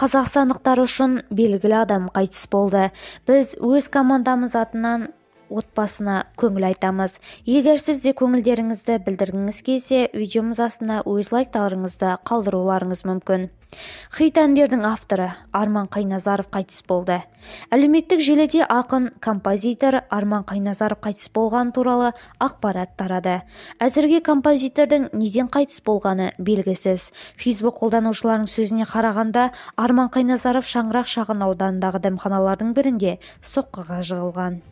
қазақстандықтар үшін белгілі адам қайтыс болды біз өз командамыз атынан отбасына көңіл айтамыз егер сіз де көңілдеріңізді білдіргіңіз келсе видеомыз астына өз лайктарыңызды қалдыруларыңыз мүмкін хит әндердің авторы арман қайназаров қайтыс болды әлеуметтік желіде ақын композитор арман қайназаров қайтыс болған туралы ақпарат тарады әзірге композитордың неден қайтыс болғаны белгісіз фейсбук қолданушыларының сөзіне қарағанда арман қайназаров шаңырақ шағын ауданындағы дәмханалардың бірінде соққыға жығылған